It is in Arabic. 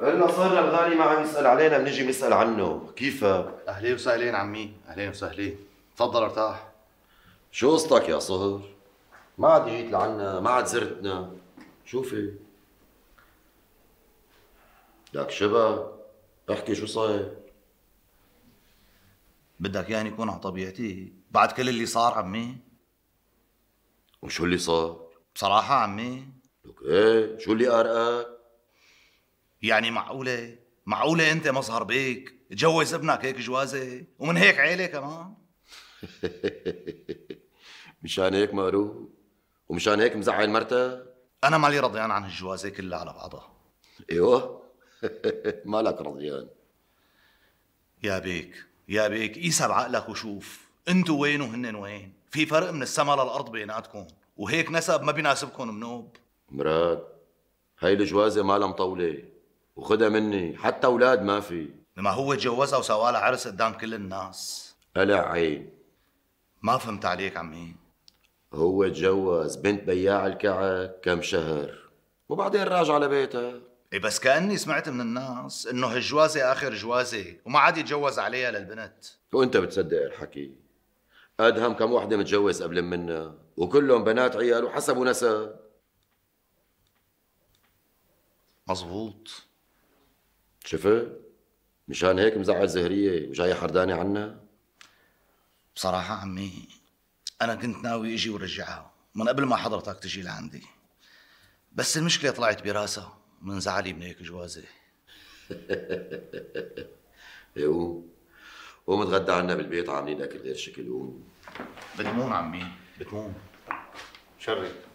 قلنا صار الغالي ما عم يسال علينا بنجي بنسال عنه كيفك؟ اهلين وسهلين عمي اهلين وسهلين تفضل ارتاح شو قصتك يا صهر؟ ما عاد جيت لعنا ما عاد زرتنا شوفي لك شباب احكي شو صاير بدك يعني يكون على طبيعتي بعد كل اللي صار عمي وشو اللي صار؟ بصراحة عمي لك ايه شو اللي قرقك؟ يعني معقولة؟ معقولة أنت مظهر بيك تجوز ابنك هيك جوازة ومن هيك عيلة كمان؟ مشان هيك مقروق ومشان هيك مزعل مرته أنا مالي رضيان عن هالجوازة كلها على بعضها ايوه مالك رضيان يا بيك يا بيك قيسها بعقلك وشوف انتوا وين وهن وين في فرق من السما للارض بيناتكم وهيك نسب ما بيناسبكم منوب مراد هاي الجوازه مالها مطوله وخدها مني حتى اولاد ما في ما هو تجوزها وسوى لها عرس قدام كل الناس قلع عين ما فهمت عليك عمي هو تجوز بنت بياع الكعك كم شهر وبعدين راجع لبيتها ايه بس كاني سمعت من الناس انه هالجوازه اخر جوازه وما عاد يتجوز عليها للبنت وانت بتصدق الحكي ادهم كم وحده متجوز قبل منا وكلهم بنات عيال وحسب ونسب مظبوط شفت؟ مشان هيك مزعل زهرية وجاي حردانة عنا بصراحة عمي أنا كنت ناوي إجي ورجعها من قبل ما حضرتك تجي لعندي بس المشكلة طلعت براسها من زعلي من هيك جوازة ايه قوم قوم اتغدى عنا بالبيت عاملين أكل غير شكل قوم بتمون عمي بتمون شرب